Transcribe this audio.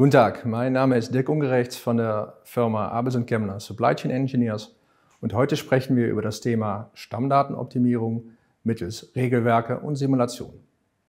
Guten Tag, mein Name ist Dirk Ungerechts von der Firma Abels und Kemmler Supply Chain Engineers und heute sprechen wir über das Thema Stammdatenoptimierung mittels Regelwerke und Simulationen.